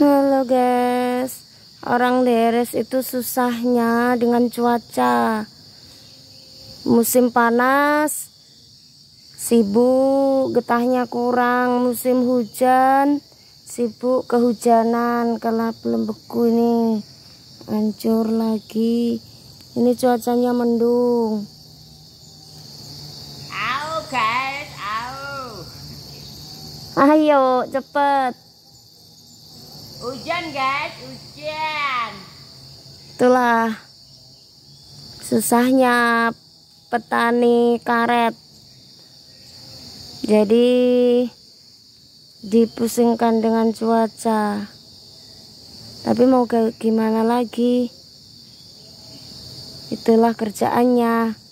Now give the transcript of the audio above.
Halo guys, orang deres itu susahnya dengan cuaca. Musim panas, sibuk, getahnya kurang. Musim hujan, sibuk kehujanan. Kalau belum beku ini, hancur lagi. Ini cuacanya mendung. Ayo guys, Ayo Ayo cepet. Hujan guys, hujan. Itulah susahnya petani karet. Jadi dipusingkan dengan cuaca. Tapi mau gimana lagi? Itulah kerjaannya.